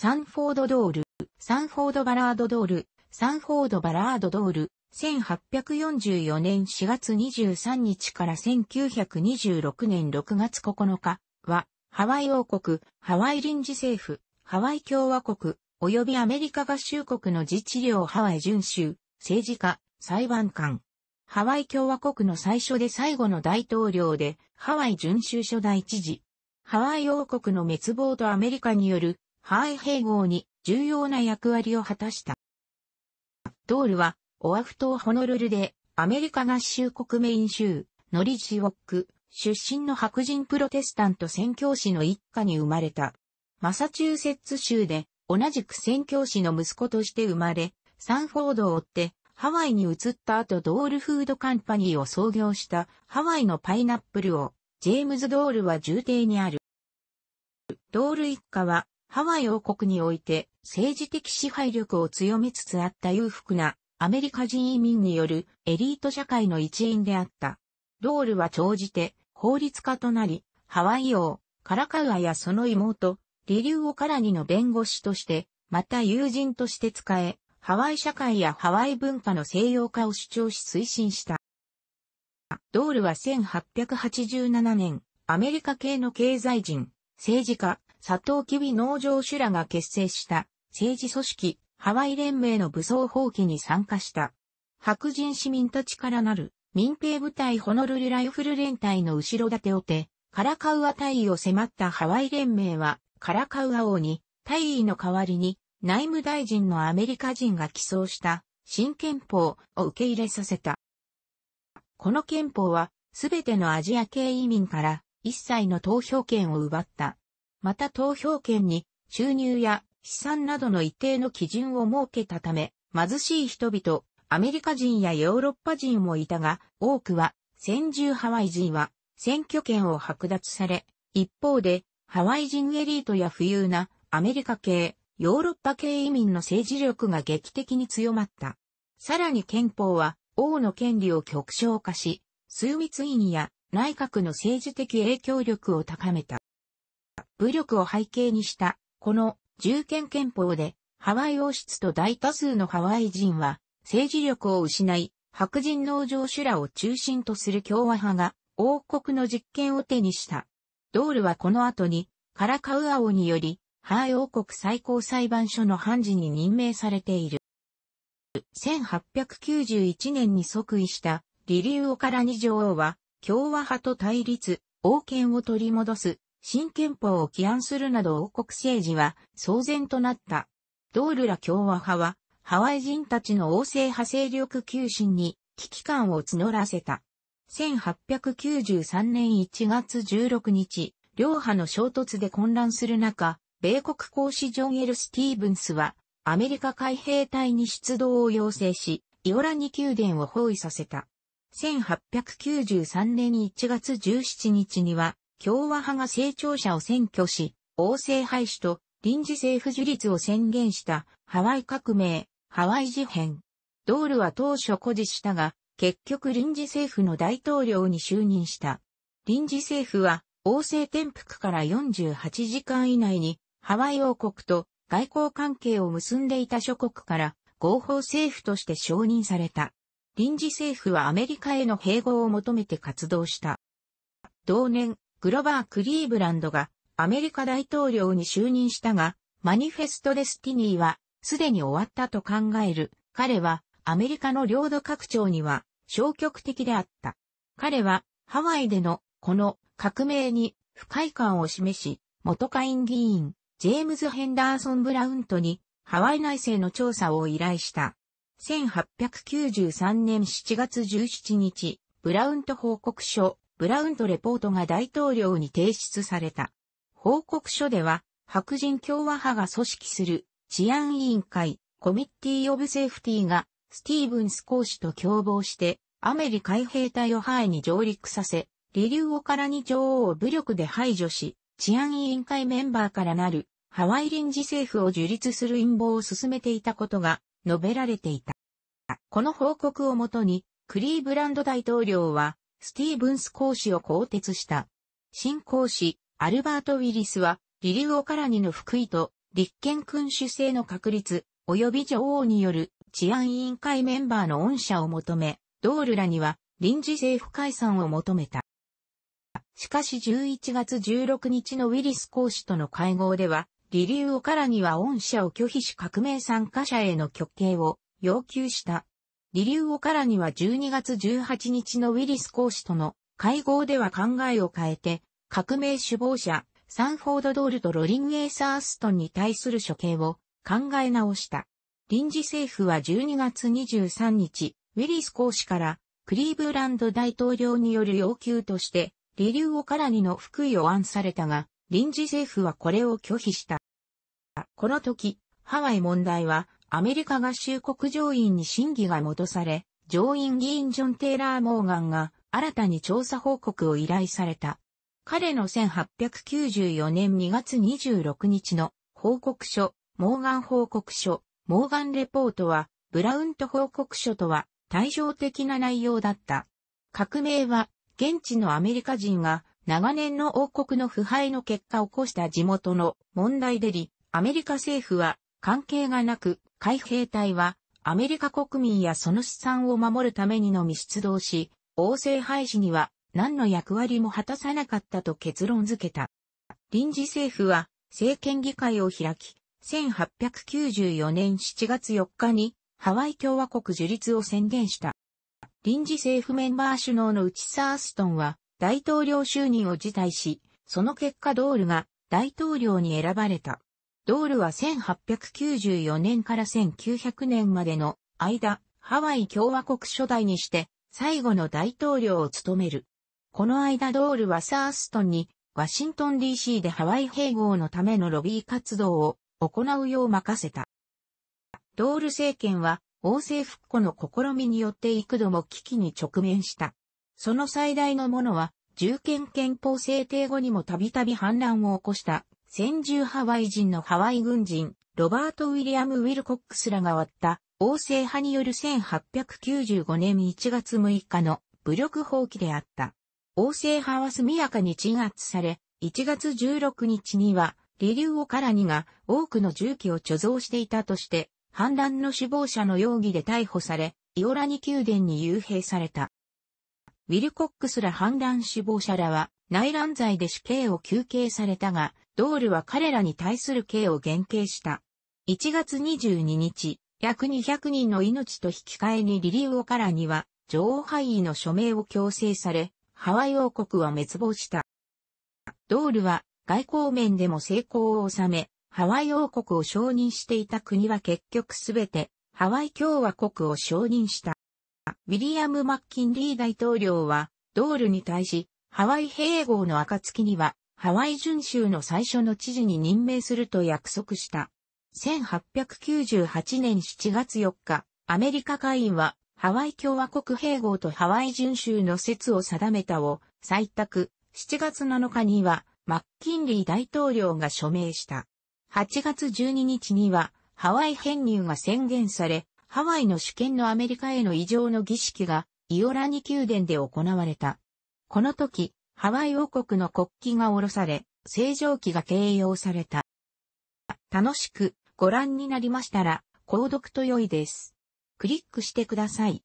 サンフォードドール、サンフォードバラードドール、サンフォードバラードドール、1844年4月23日から1926年6月9日は、ハワイ王国、ハワイ臨時政府、ハワイ共和国、及びアメリカ合衆国の自治領ハワイ巡州、政治家、裁判官。ハワイ共和国の最初で最後の大統領で、ハワイ巡州初代知事。ハワイ王国の滅亡とアメリカによるハワイ併合に重要な役割を果たした。ドールは、オアフ島ホノルルで、アメリカ合衆国メイン州、ノリジウォック、出身の白人プロテスタント宣教師の一家に生まれた。マサチューセッツ州で、同じく宣教師の息子として生まれ、サンフォードを追って、ハワイに移った後ドールフードカンパニーを創業したハワイのパイナップルを、ジェームズ・ドールは重邸にある。ドール一家はハワイ王国において政治的支配力を強めつつあった裕福なアメリカ人移民によるエリート社会の一員であった。ドールは長じて法律家となり、ハワイ王、カラカウアやその妹、リリュウオカラニの弁護士として、また友人として使え、ハワイ社会やハワイ文化の西洋化を主張し推進した。ドールは1887年、アメリカ系の経済人、政治家、サトウキビ農場主らが結成した政治組織ハワイ連盟の武装放棄に参加した。白人市民たちからなる民兵部隊ホノルルライフル連隊の後ろ盾を手、カラカウア大尉を迫ったハワイ連盟は、カラカウア王に、大尉の代わりに、内務大臣のアメリカ人が起草した、新憲法を受け入れさせた。この憲法は、すべてのアジア系移民から、一切の投票権を奪った。また投票権に収入や資産などの一定の基準を設けたため、貧しい人々、アメリカ人やヨーロッパ人もいたが、多くは先住ハワイ人は選挙権を剥奪され、一方でハワイ人エリートや富裕なアメリカ系、ヨーロッパ系移民の政治力が劇的に強まった。さらに憲法は王の権利を極小化し、枢密院や内閣の政治的影響力を高めた。武力を背景にした、この重権憲法で、ハワイ王室と大多数のハワイ人は、政治力を失い、白人農場主らを中心とする共和派が、王国の実権を手にした。ドールはこの後に、カラカウア王により、ハワイ王国最高裁判所の判事に任命されている。1891年に即位したリリウオカラニ女王は、共和派と対立、王権を取り戻す新憲法を起案するなど王国政治は騒然となった。ドールラ共和派は、ハワイ人たちの王政派勢力求心に危機感を募らせた。1893年1月16日、両派の衝突で混乱する中、米国公使ジョン・エル・スティーブンスは、アメリカ海兵隊に出動を要請し、イオラニ宮殿を包囲させた。1893年1月17日には、共和派が成長者を占拠し、王政廃止と臨時政府樹立を宣言したハワイ革命、ハワイ事変。ドールは当初誇示したが、結局臨時政府の大統領に就任した。臨時政府は、王政転覆から48時間以内に、ハワイ王国と外交関係を結んでいた諸国から合法政府として承認された。臨時政府はアメリカへの併合を求めて活動した。同年、グロバー・クリーブランドがアメリカ大統領に就任したが、マニフェスト・デスティニーはすでに終わったと考える。彼はアメリカの領土拡張には消極的であった。彼はハワイでのこの革命に不快感を示し、元下院議員、ジェームズ・ヘンダーソン・ブラウントにハワイ内政の調査を依頼した。1893年7月17日、ブラウント報告書ブラウントレポートが大統領に提出された。報告書では、白人共和派が組織する治安委員会、コミッティオブ・セーフティが、スティーブンス公使と共謀して、アメリ海兵隊をハエに上陸させ、リリュウオからに女王を武力で排除し、治安委員会メンバーからなるハワイ臨時政府を樹立する陰謀を進めていたことが述べられていた。この報告をもとに、クリーブランド大統領はスティーブンス公使を更迭した。新公使、アルバート・ウィリスは、リリュオカラニの福井と、立憲君主制の確立、及び女王による治安委員会メンバーの恩赦を求め、ドールらには臨時政府解散を求めた。しかし11月16日のウィリス公使との会合では、リ由オカラニは恩赦を拒否し革命参加者への極刑を要求した。リリュウオカラニは12月18日のウィリス講師との会合では考えを変えて、革命首謀者、サンフォード・ドールとロリン・エーサーストンに対する処刑を考え直した。臨時政府は12月23日、ウィリス公使からクリーブランド大統領による要求として、リリューオカラニの福井を案されたが、臨時政府はこれを拒否した。この時、ハワイ問題はアメリカ合衆国上院に審議が戻され、上院議員ジョン・テイラー・モーガンが新たに調査報告を依頼された。彼の1894年2月26日の報告書、モーガン報告書、モーガンレポートは、ブラウント報告書とは対照的な内容だった。革命は、現地のアメリカ人が長年の王国の腐敗の結果起こした地元の問題でり、アメリカ政府は関係がなく、海兵隊はアメリカ国民やその資産を守るためにのみ出動し、王政廃止には何の役割も果たさなかったと結論付けた。臨時政府は政権議会を開き、1894年7月4日にハワイ共和国樹立を宣言した。臨時政府メンバー首脳のうちサーストンは大統領就任を辞退し、その結果ドールが大統領に選ばれた。ドールは1894年から1900年までの間、ハワイ共和国初代にして最後の大統領を務める。この間ドールはサーストンにワシントン DC でハワイ併合のためのロビー活動を行うよう任せた。ドール政権は王政復古の試みによって幾度も危機に直面した。その最大のものは、重権憲法制定後にもたびたび反乱を起こした先住ハワイ人のハワイ軍人、ロバート・ウィリアム・ウィルコックスらが割った、王政派による1895年1月6日の武力放棄であった。王政派は速やかに鎮圧され、1月16日には、リリュウオカラニが多くの銃器を貯蔵していたとして、反乱の首謀者の容疑で逮捕され、イオラニ宮殿に幽閉された。ウィルコックスら反乱首謀者らは、内乱罪で死刑を求刑されたが、ドールは彼らに対する刑を減刑した。1月22日、約200人の命と引き換えにリリウオからには、女王杯位の署名を強制され、ハワイ王国は滅亡した。ドールは外交面でも成功を収め、ハワイ王国を承認していた国は結局すべてハワイ共和国を承認した。ウィリアム・マッキンリー大統領は、ドールに対し、ハワイ併合の暁には、ハワイ準州の最初の知事に任命すると約束した。1898年7月4日、アメリカ会員はハワイ共和国併合とハワイ準州の説を定めたを採択、7月7日にはマッキンリー大統領が署名した。8月12日にはハワイ編入が宣言され、ハワイの主権のアメリカへの異常の儀式がイオラニ宮殿で行われた。この時、ハワイ王国の国旗が下ろされ、正常期が形容された。楽しくご覧になりましたら、購読と良いです。クリックしてください。